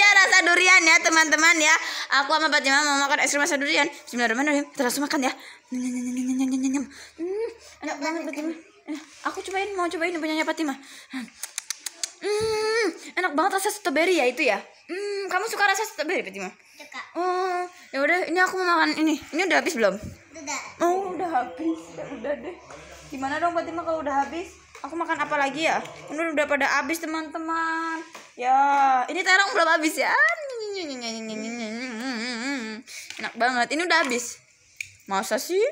ya rasa durian ya teman-teman ya aku sama Fatima mau makan es krim rasa durian Bismillahirrahmanirrahim terus makan ya hmm, enak banget Fatima eh, aku cobain mau cobain punyanya Fatima hmm, enak banget rasa strawberry ya itu ya hmm, kamu suka rasa strawberry Fatima suka oh ya udah ini aku mau makan ini ini udah habis belum udah oh udah habis ya udah deh gimana dong Fatima kalau udah habis aku makan apa lagi ya? Ini udah pada habis teman-teman. Ya, ini terong belum habis ya. Enak banget. Ini udah habis. Masa sih?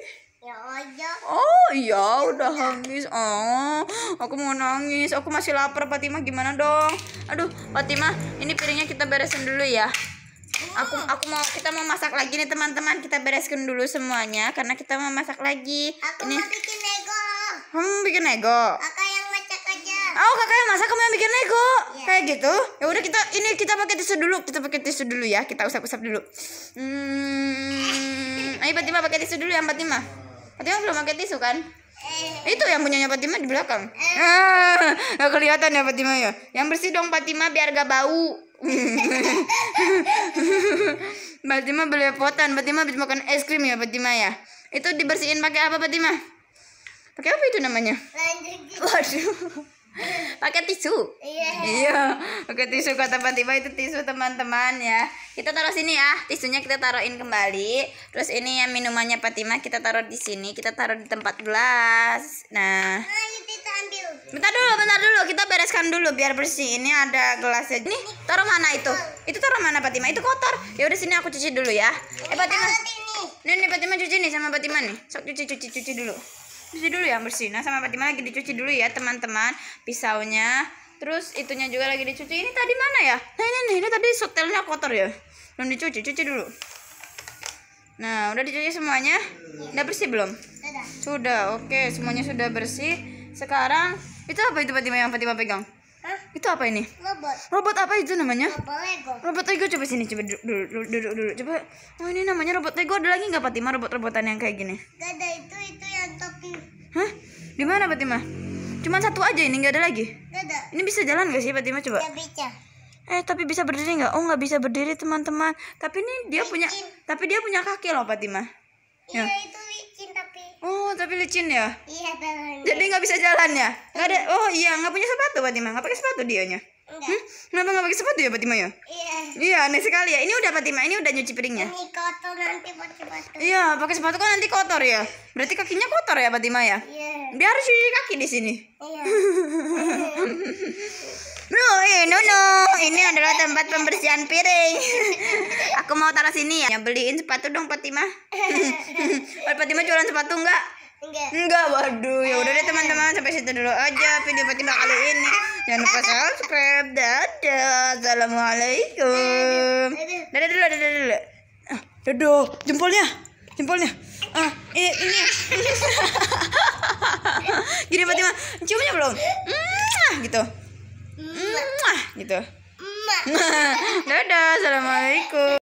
Oh iya udah habis. Oh aku mau nangis. Aku masih lapar Fatima gimana dong? Aduh Fatima ini piringnya kita beresin dulu ya. Aku aku mau kita mau masak lagi nih teman-teman. Kita bereskan dulu semuanya karena kita mau masak lagi. Aku ini. mau bikin nego. hmm bikin nego. Kakak yang masak aja. Oh kakak yang masak kamu yang bikin nego kayak gitu ya udah kita ini kita pakai tisu dulu kita pakai tisu dulu ya kita usap-usap dulu hmm ayo Fatima pakai tisu dulu ya Fatima Fatima belum pakai tisu kan itu yang punyanya Fatima di belakang ah, gak kelihatan ya Fatima ya yang bersih dong Fatima biar gak bau Fatima potan Fatima habis makan es krim ya Fatima ya itu dibersihin pakai apa Fatima pakai apa itu namanya waduh pakai tisu iya oke iya. pakai tisu kok tiba-tiba itu tisu teman-teman ya kita taruh sini ya tisunya kita taruhin kembali terus ini yang minumannya Fatima kita taruh di sini kita taruh di tempat gelas nah ah, bentar dulu bentar dulu kita bereskan dulu biar bersih ini ada gelasnya ini taruh mana itu itu taruh mana Fatima itu kotor ya udah sini aku cuci dulu ya eh Fatima ini nih Fatima cuci nih sama Fatima nih sok cuci cuci cuci dulu cuci dulu ya bersih, nah sama Fatima lagi dicuci dulu ya teman-teman pisaunya terus itunya juga lagi dicuci ini tadi mana ya nah ini nih ini tadi setelnya kotor ya belum dicuci cuci dulu nah udah dicuci semuanya udah bersih belum sudah sudah oke okay. semuanya sudah bersih sekarang itu apa itu Fatima yang Fatima pegang Hah? itu apa ini robot robot apa itu namanya robot Lego robot Lego coba sini coba duduk dulu duduk dulu coba oh ini namanya robot Lego ada lagi nggak Fatima robot robotan yang kayak gini gak ada itu itu Hah? Di mana Fatima? Cuman satu aja ini nggak ada lagi? Nggak ada. Ini bisa jalan gak sih Fatima coba? Gak bisa. Eh tapi bisa berdiri nggak? Oh nggak bisa berdiri teman-teman. Tapi ini dia licin. punya, tapi dia punya kaki loh Fatima. Iya ya. itu licin tapi. Oh tapi licin ya? Iya teman. Jadi nggak bisa jalan ya? Nggak ada. Oh iya nggak punya sepatu Fatima. Nggak pakai sepatu dianya. Enggak. Hmm? Kenapa nggak pakai sepatu ya Fatima ya? Iya. Iya, aneh sekali ya. Ini udah Fatima, ini udah nyuci piringnya. Ini kotor nanti pakai sepatu. Iya, pakai sepatu kan nanti kotor ya. Berarti kakinya kotor ya Fatima ya? Iya. Biar cuci kaki di sini. Iya. Bro, eh no. ini adalah tempat pembersihan piring. Aku mau taruh sini ya. Beliin sepatu dong Fatima. Fatima jualan sepatu enggak? Enggak. Enggak, waduh. Ya udah deh eh. teman-teman, sampai situ dulu aja video pertama kali ini. Jangan lupa subscribe. Dadah. Assalamualaikum. Dadah dulu, dadah dulu. Ah, Aduh, Jempolnya. Jempolnya. Ah, ini ini. Jadi Fatima, ciumnya belum? gitu. gitu. Dadah, assalamualaikum.